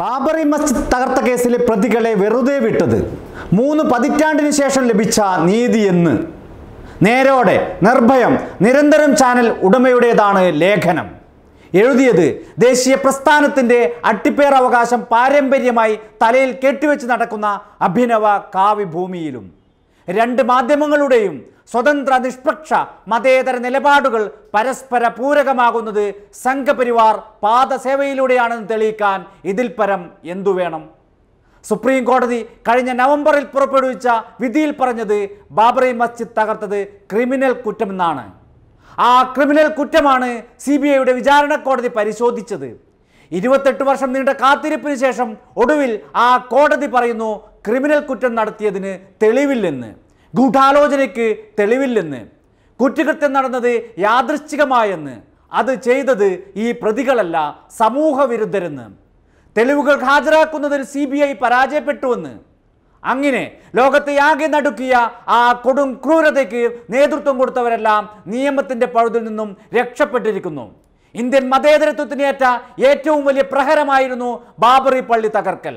ബാബറി മസ്ജിദ് തകർത്ത കേസിലെ പ്രതികളെ വെറുതെ വിട്ടത് മൂന്ന് പതിറ്റാണ്ടിന് ശേഷം ലഭിച്ച നീതി എന്ന് നേരോടെ നിർഭയം നിരന്തരം ചാനൽ ഉടമയുടേതാണ് ലേഖനം എഴുതിയത് ദേശീയ പ്രസ്ഥാനത്തിൻ്റെ അട്ടിപ്പേർ അവകാശം പാരമ്പര്യമായി തലയിൽ കെട്ടിവെച്ച് നടക്കുന്ന അഭിനവ കാവ്യഭൂമിയിലും രണ്ട് മാധ്യമങ്ങളുടെയും സ്വതന്ത്ര നിഷ്പക്ഷ മതേതര നിലപാടുകൾ പരസ്പര പൂരകമാകുന്നത് സംഘപരിവാർ പാദസേവയിലൂടെയാണെന്ന് തെളിയിക്കാൻ ഇതിൽ പരം എന്തു വേണം സുപ്രീം കോടതി കഴിഞ്ഞ നവംബറിൽ പുറപ്പെടുവിച്ച വിധിയിൽ പറഞ്ഞത് ബാബറി മസ്ജിദ് തകർത്തത് ക്രിമിനൽ കുറ്റമെന്നാണ് ആ ക്രിമിനൽ കുറ്റമാണ് സി ബി ഐയുടെ വിചാരണ കോടതി പരിശോധിച്ചത് ഇരുപത്തെട്ട് വർഷം നീണ്ട കാത്തിരിപ്പിന് ശേഷം ഒടുവിൽ ആ കോടതി പറയുന്നു ക്രിമിനൽ കുറ്റം നടത്തിയതിന് തെളിവില്ലെന്ന് ഗൂഢാലോചനയ്ക്ക് തെളിവില്ലെന്ന് കുറ്റകൃത്യം നടന്നത് യാദൃശ്ചികമായെന്ന് അത് ചെയ്തത് ഈ പ്രതികളല്ല സമൂഹവിരുദ്ധരെന്ന് തെളിവുകൾ ഹാജരാക്കുന്നതിൽ സി ബി ഐ പരാജയപ്പെട്ടുവെന്ന് അങ്ങനെ ലോകത്തെ ആകെ നടുക്കിയ ആ കൊടും ക്രൂരതയ്ക്ക് നേതൃത്വം കൊടുത്തവരെല്ലാം നിയമത്തിൻ്റെ പഴുതിൽ നിന്നും രക്ഷപ്പെട്ടിരിക്കുന്നു ഇന്ത്യൻ മതേതരത്വത്തിനേറ്റ ഏറ്റവും വലിയ പ്രഹരമായിരുന്നു ബാബറി പള്ളി തകർക്കൽ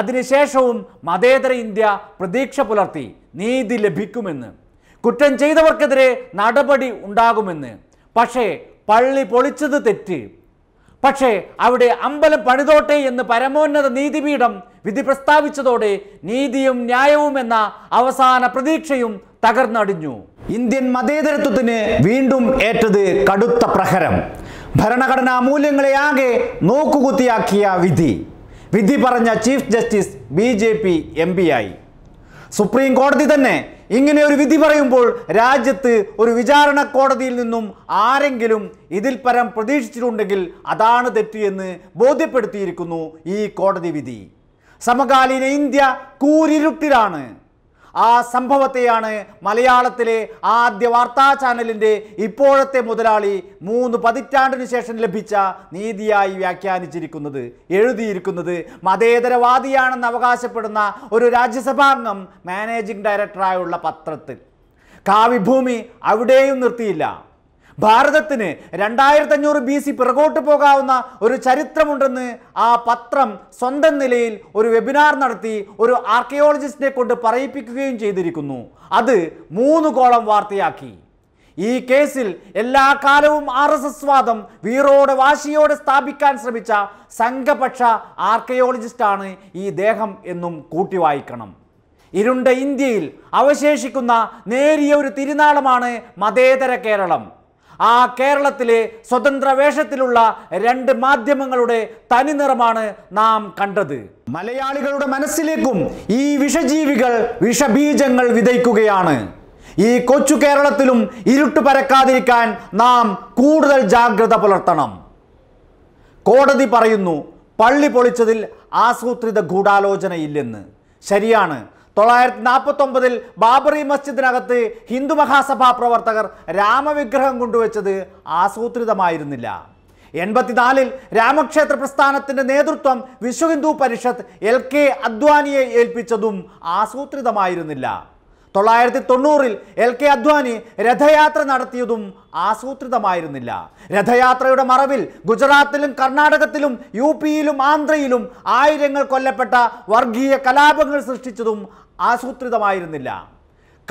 അതിനുശേഷവും മതേതര ഇന്ത്യ പ്രതീക്ഷ പുലർത്തി നീതി ലഭിക്കുമെന്ന് കുറ്റം ചെയ്തവർക്കെതിരെ നടപടി ഉണ്ടാകുമെന്ന് പക്ഷേ പള്ളി പൊളിച്ചത് തെറ്റ് പക്ഷേ അവിടെ അമ്പലം പണിതോട്ടെ എന്ന് പരമോന്നത നീതിപീഠം വിധി പ്രസ്താവിച്ചതോടെ നീതിയും ന്യായവും എന്ന അവസാന പ്രതീക്ഷയും തകർന്നടിഞ്ഞു ഇന്ത്യൻ മതേതരത്വത്തിന് വീണ്ടും ഏറ്റത് കടുത്ത പ്രഹരം ഭരണഘടനാ മൂല്യങ്ങളെയാകെ നോക്കുകുത്തിയാക്കിയ വിധി വിധി പറഞ്ഞ chief justice B J P M ആയി സുപ്രീം കോടതി തന്നെ ഇങ്ങനെ ഒരു വിധി പറയുമ്പോൾ രാജ്യത്ത് ഒരു വിചാരണ കോടതിയിൽ നിന്നും ആരെങ്കിലും ഇതിൽ പരം പ്രതീക്ഷിച്ചിട്ടുണ്ടെങ്കിൽ അതാണ് തെറ്റ് എന്ന് ബോധ്യപ്പെടുത്തിയിരിക്കുന്നു ഈ കോടതി വിധി സമകാലീന ഇന്ത്യ കൂരിരുട്ടിലാണ് ആ സംഭവത്തെയാണ് മലയാളത്തിലെ ആദ്യ വാർത്താ ചാനലിൻ്റെ ഇപ്പോഴത്തെ മുതലാളി മൂന്ന് പതിറ്റാണ്ടിന് ശേഷം ലഭിച്ച നീതിയായി വ്യാഖ്യാനിച്ചിരിക്കുന്നത് എഴുതിയിരിക്കുന്നത് മതേതരവാദിയാണെന്ന് അവകാശപ്പെടുന്ന ഒരു രാജ്യസഭാംഗം മാനേജിംഗ് ഡയറക്ടറായുള്ള പത്രത്തിൽ കാവിഭൂമി അവിടെയും നിർത്തിയില്ല ഭാരതത്തിന് രണ്ടായിരത്തി അഞ്ഞൂറ് ബി സി പിറകോട്ട് പോകാവുന്ന ഒരു ചരിത്രമുണ്ടെന്ന് ആ പത്രം സ്വന്തം നിലയിൽ ഒരു വെബിനാർ നടത്തി ഒരു ആർക്കിയോളജിസ്റ്റിനെ കൊണ്ട് പറയിപ്പിക്കുകയും ചെയ്തിരിക്കുന്നു അത് മൂന്ന് കോളം വാർത്തയാക്കി ഈ കേസിൽ എല്ലാ കാലവും ആർ എസ് എസ് വാദം വീറോടെ വാശിയോടെ സ്ഥാപിക്കാൻ ശ്രമിച്ച സംഘപക്ഷ ആർക്കയോളജിസ്റ്റാണ് ഈ ദേഹം എന്നും കൂട്ടി വായിക്കണം ഇരുണ്ട ഇന്ത്യയിൽ അവശേഷിക്കുന്ന നേരിയ ഒരു തിരുനാളമാണ് മതേതര കേരളം ആ കേരളത്തിലെ സ്വതന്ത്ര വേഷത്തിലുള്ള രണ്ട് മാധ്യമങ്ങളുടെ തനിനിറമാണ് നാം കണ്ടത് മലയാളികളുടെ മനസ്സിലേക്കും ഈ വിഷജീവികൾ വിഷബീജങ്ങൾ വിതയ്ക്കുകയാണ് ഈ കൊച്ചു കേരളത്തിലും ഇരുട്ട് പരക്കാതിരിക്കാൻ നാം കൂടുതൽ ജാഗ്രത പുലർത്തണം കോടതി പറയുന്നു പള്ളി പൊളിച്ചതിൽ ആസൂത്രിത ഗൂഢാലോചനയില്ലെന്ന് ശരിയാണ് തൊള്ളായിരത്തി നാൽപ്പത്തി ഒമ്പതിൽ ബാബറി മസ്ജിദിനകത്ത് ഹിന്ദു മഹാസഭാ പ്രവർത്തകർ രാമവിഗ്രഹം കൊണ്ടുവച്ചത് ആസൂത്രിതമായിരുന്നില്ല എൺപത്തിനാലിൽ രാമക്ഷേത്ര പ്രസ്ഥാനത്തിൻ്റെ നേതൃത്വം വിശ്വഹിന്ദു പരിഷത്ത് എൽ കെ അദ്വാനിയെ ഏൽപ്പിച്ചതും ആസൂത്രിതമായിരുന്നില്ല തൊള്ളായിരത്തി തൊണ്ണൂറിൽ എൽ കെ അദ്വാനി രഥയാത്ര നടത്തിയതും ആസൂത്രിതമായിരുന്നില്ല രഥയാത്രയുടെ മറവിൽ ഗുജറാത്തിലും കർണാടകത്തിലും യു പിയിലും ആന്ധ്രയിലും ആയിരങ്ങൾ കൊല്ലപ്പെട്ട വർഗീയ കലാപങ്ങൾ സൃഷ്ടിച്ചതും ആസൂത്രിതമായിരുന്നില്ല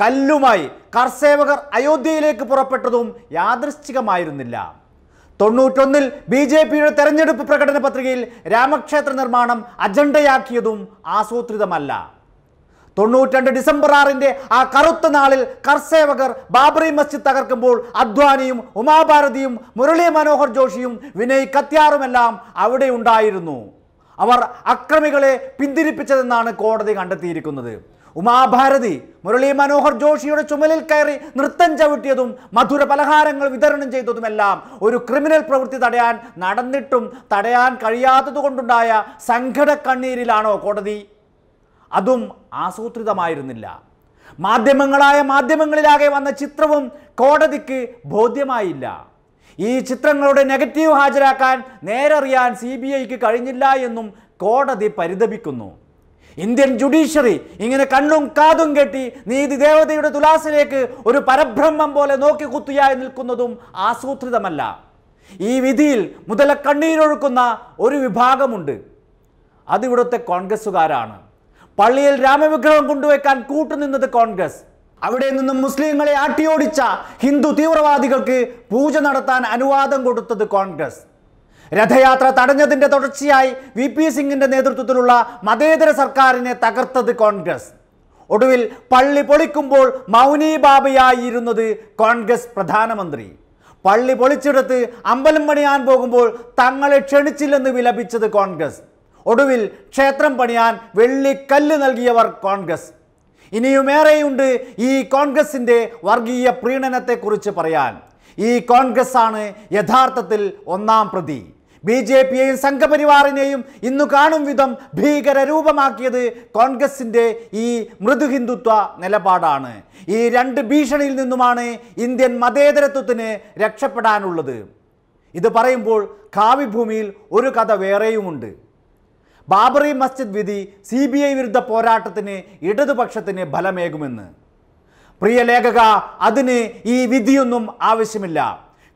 കല്ലുമായി കർസേവകർ അയോധ്യയിലേക്ക് പുറപ്പെട്ടതും യാദൃശ്ചികമായിരുന്നില്ല തൊണ്ണൂറ്റൊന്നിൽ ബി ജെ പിയുടെ തെരഞ്ഞെടുപ്പ് പ്രകടന പത്രികയിൽ രാമക്ഷേത്ര നിർമ്മാണം അജണ്ടയാക്കിയതും ആസൂത്രിതമല്ല തൊണ്ണൂറ്റി ഡിസംബർ ആറിന്റെ ആ കറുത്ത നാളിൽ കർസേവകർ ബാബറി മസ്ജിദ് തകർക്കുമ്പോൾ അദ്വാനിയും ഉമാഭാരതിയും മുരളി മനോഹർ ജോഷിയും വിനയ് കത്യാറുമെല്ലാം അവിടെ ഉണ്ടായിരുന്നു അവർ അക്രമികളെ പിന്തിരിപ്പിച്ചതെന്നാണ് കോടതി കണ്ടെത്തിയിരിക്കുന്നത് ഉമാഭാരതി മുരളി മനോഹർ ജോഷിയുടെ ചുമലിൽ കയറി നൃത്തം ചവിട്ടിയതും മധുര പലഹാരങ്ങൾ വിതരണം ചെയ്തതുമെല്ലാം ഒരു ക്രിമിനൽ പ്രവൃത്തി തടയാൻ നടന്നിട്ടും തടയാൻ കഴിയാത്തതുകൊണ്ടുണ്ടായ സങ്കട കണ്ണീരിലാണോ കോടതി അതും ആസൂത്രിതമായിരുന്നില്ല മാധ്യമങ്ങളായ മാധ്യമങ്ങളിലാകെ വന്ന ചിത്രവും കോടതിക്ക് ബോധ്യമായില്ല ഈ ചിത്രങ്ങളുടെ നെഗറ്റീവ് ഹാജരാക്കാൻ നേരറിയാൻ സി ബി ഐക്ക് കഴിഞ്ഞില്ല എന്നും കോടതി പരിതപിക്കുന്നു ഇന്ത്യൻ ജുഡീഷ്യറി ഇങ്ങനെ കണ്ണും കാതും കെട്ടി നീതി ദേവതയുടെ തുലാസിലേക്ക് ഒരു പരബ്രഹ്മം പോലെ നോക്കി കുത്തിയായി നിൽക്കുന്നതും ആസൂത്രിതമല്ല ഈ വിധിയിൽ മുതല കണ്ണീരൊഴുക്കുന്ന ഒരു വിഭാഗമുണ്ട് അതിവിടുത്തെ കോൺഗ്രസ്സുകാരാണ് പള്ളിയിൽ രാമവിഗ്രഹം കൊണ്ടുവയ്ക്കാൻ കൂട്ടുനിന്നത് കോൺഗ്രസ് അവിടെ നിന്നും മുസ്ലിങ്ങളെ ആട്ടിയോടിച്ച ഹിന്ദു തീവ്രവാദികൾക്ക് പൂജ നടത്താൻ അനുവാദം കൊടുത്തത് കോൺഗ്രസ് രഥയാത്ര തടഞ്ഞതിൻ്റെ തുടർച്ചയായി വി പി സിംഗിൻ്റെ നേതൃത്വത്തിലുള്ള മതേതര സർക്കാരിനെ തകർത്തത് കോൺഗ്രസ് ഒടുവിൽ പള്ളി പൊളിക്കുമ്പോൾ മൗനി ബാബയായിരുന്നത് കോൺഗ്രസ് പ്രധാനമന്ത്രി പള്ളി പൊളിച്ചെടുത്ത് അമ്പലം പണിയാൻ പോകുമ്പോൾ തങ്ങളെ ക്ഷണിച്ചില്ലെന്ന് വിലപിച്ചത് കോൺഗ്രസ് ഒടുവിൽ ക്ഷേത്രം പണിയാൻ വെള്ളിക്കല്ല് നൽകിയവർ കോൺഗ്രസ് ഇനിയുമേറെയുണ്ട് ഈ കോൺഗ്രസിൻ്റെ വർഗീയ പ്രീണനത്തെക്കുറിച്ച് പറയാൻ ഈ കോൺഗ്രസ് ആണ് യഥാർത്ഥത്തിൽ ഒന്നാം പ്രതി ബി ജെ പിയെയും സംഘപരിവാറിനെയും ഇന്നു കാണും വിധം ഭീകര രൂപമാക്കിയത് കോൺഗ്രസിൻ്റെ ഈ മൃദുഹിന്ദുത്വ നിലപാടാണ് ഈ രണ്ട് ഭീഷണിയിൽ നിന്നുമാണ് ഇന്ത്യൻ മതേതരത്വത്തിന് രക്ഷപ്പെടാനുള്ളത് ഇത് പറയുമ്പോൾ കാവിഭൂമിയിൽ ഒരു കഥ വേറെയുമുണ്ട് ബാബറി മസ്ജിദ് വിധി സി ബി ഐ വിരുദ്ധ പോരാട്ടത്തിന് ഇടതുപക്ഷത്തിന് ഫലമേകുമെന്ന് പ്രിയ ലേഖക അതിന് ഈ വിധിയൊന്നും ആവശ്യമില്ല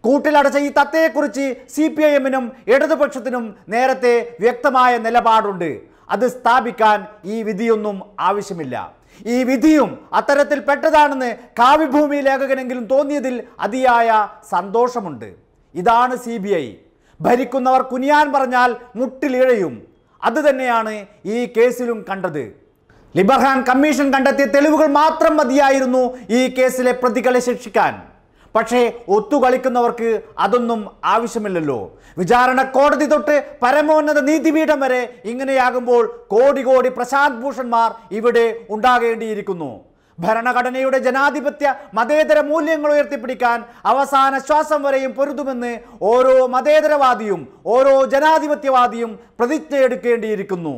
കൂട്ടിലടച്ച ഈ തത്തയെക്കുറിച്ച് സി പി ഐ എമ്മിനും ഇടതുപക്ഷത്തിനും നേരത്തെ വ്യക്തമായ നിലപാടുണ്ട് അത് സ്ഥാപിക്കാൻ ഈ വിധിയൊന്നും ആവശ്യമില്ല ഈ വിധിയും അത്തരത്തിൽ പെട്ടതാണെന്ന് കാവ്യഭൂമി ലേഖകനെങ്കിലും തോന്നിയതിൽ അതിയായ സന്തോഷമുണ്ട് ഇതാണ് സി ഭരിക്കുന്നവർ കുനിയാൻ പറഞ്ഞാൽ മുട്ടിലിഴയും അത് തന്നെയാണ് ഈ കേസിലും കണ്ടത് ലിബർഹാൻ കമ്മീഷൻ കണ്ടെത്തിയ തെളിവുകൾ മാത്രം മതിയായിരുന്നു ഈ കേസിലെ പ്രതികളെ ശിക്ഷിക്കാൻ പക്ഷേ ഒത്തുകളിക്കുന്നവർക്ക് അതൊന്നും ആവശ്യമില്ലല്ലോ വിചാരണ കോടതി തൊട്ട് പരമോന്നത നീതിപീഠം വരെ ഇങ്ങനെയാകുമ്പോൾ കോടി കോടി പ്രശാന്ത് ഭൂഷൺമാർ ഇവിടെ ഉണ്ടാകേണ്ടിയിരിക്കുന്നു ഭരണഘടനയുടെ ജനാധിപത്യ മതേതര മൂല്യങ്ങൾ ഉയർത്തിപ്പിടിക്കാൻ അവസാന ശ്വാസം വരെയും പൊരുതുമെന്ന് ഓരോ മതേതരവാദിയും ഓരോ ജനാധിപത്യവാദിയും പ്രതിജ്ഞയെടുക്കേണ്ടിയിരിക്കുന്നു